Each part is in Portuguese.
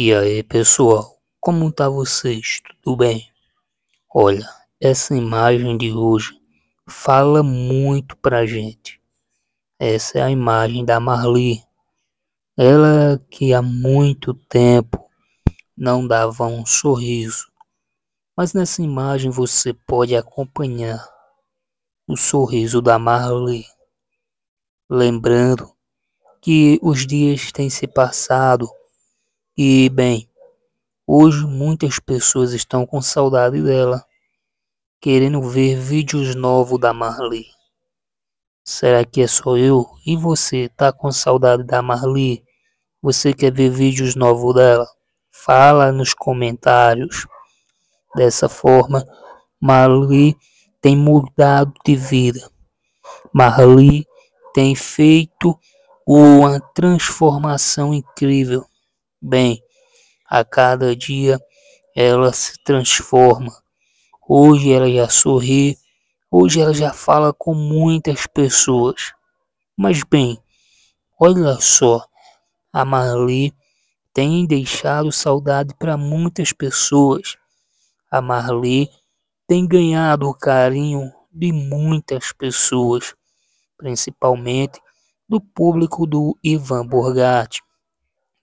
E aí pessoal, como tá vocês? Tudo bem? Olha, essa imagem de hoje fala muito pra gente. Essa é a imagem da Marli. Ela que há muito tempo não dava um sorriso. Mas nessa imagem você pode acompanhar o sorriso da Marli. Lembrando que os dias têm se passado e bem, hoje muitas pessoas estão com saudade dela, querendo ver vídeos novos da Marli. Será que é só eu? E você tá com saudade da Marli? Você quer ver vídeos novos dela? Fala nos comentários. Dessa forma, Marli tem mudado de vida. Marli tem feito uma transformação incrível bem. A cada dia ela se transforma. Hoje ela já sorri, hoje ela já fala com muitas pessoas. Mas bem, olha só, a Marli tem deixado saudade para muitas pessoas. A Marli tem ganhado o carinho de muitas pessoas, principalmente do público do Ivan Borgatti.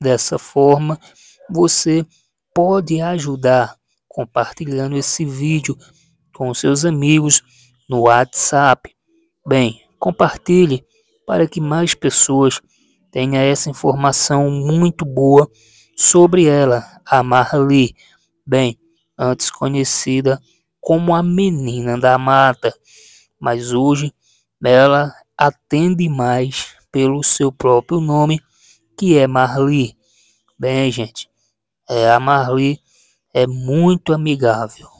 Dessa forma, você pode ajudar compartilhando esse vídeo com seus amigos no WhatsApp. Bem, compartilhe para que mais pessoas tenham essa informação muito boa sobre ela, a Marli, bem, antes conhecida como a menina da mata, mas hoje ela atende mais pelo seu próprio nome que é Marli? Bem, gente, é, a Marli é muito amigável.